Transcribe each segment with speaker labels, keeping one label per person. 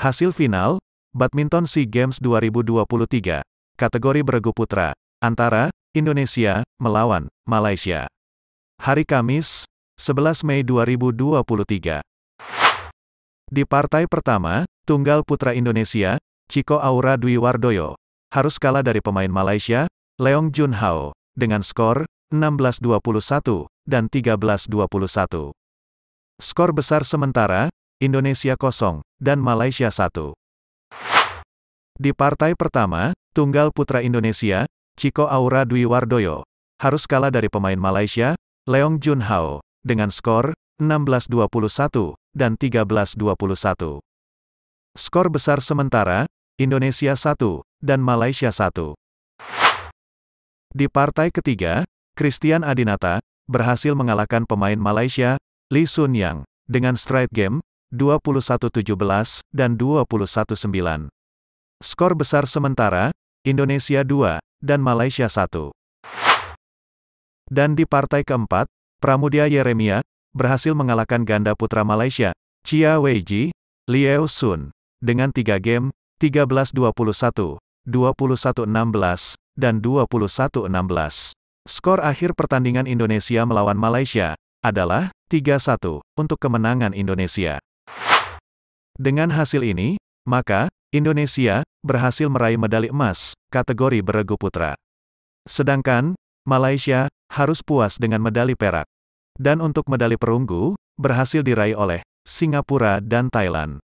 Speaker 1: Hasil final, Badminton SEA Games 2023, kategori beregu putra, antara, Indonesia, melawan, Malaysia. Hari Kamis, 11 Mei 2023. Di partai pertama, tunggal putra Indonesia, Chico Aura Dwi Wardoyo, harus kalah dari pemain Malaysia, Leong Jun Hao, dengan skor 16-21 dan 13-21. Skor besar sementara, Indonesia 0, dan Malaysia 1. Di partai pertama, tunggal putra Indonesia, Chico Aura Dwi Wardoyo, harus kalah dari pemain Malaysia, Leong Jun Hao, dengan skor 16-21 dan 13-21. Skor besar sementara, Indonesia 1 dan Malaysia 1. Di partai ketiga, Christian Adinata berhasil mengalahkan pemain Malaysia, Lee Sun Yang, dengan straight game, 21-17, dan 21-9. Skor besar sementara, Indonesia 2, dan Malaysia 1. Dan di partai keempat, Pramudia Yeremia, berhasil mengalahkan ganda putra Malaysia, Chia Weiji, Liao Sun, dengan 3 game, 13-21, 21-16, dan 21-16. Skor akhir pertandingan Indonesia melawan Malaysia adalah 3-1 untuk kemenangan Indonesia. Dengan hasil ini, maka, Indonesia berhasil meraih medali emas kategori beregu putra. Sedangkan, Malaysia harus puas dengan medali perak. Dan untuk medali perunggu, berhasil diraih oleh Singapura dan Thailand.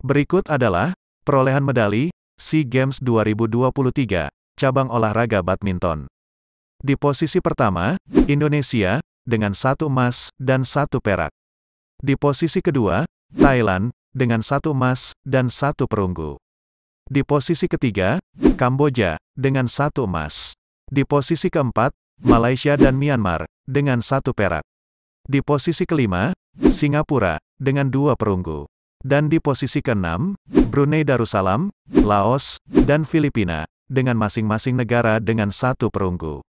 Speaker 1: Berikut adalah perolehan medali SEA Games 2023, cabang olahraga badminton. Di posisi pertama, Indonesia, dengan satu emas dan satu perak. Di posisi kedua, Thailand, dengan satu emas dan satu perunggu. Di posisi ketiga, Kamboja, dengan satu emas. Di posisi keempat, Malaysia dan Myanmar, dengan satu perak. Di posisi kelima, Singapura, dengan dua perunggu. Dan di posisi keenam, Brunei Darussalam, Laos, dan Filipina, dengan masing-masing negara dengan satu perunggu.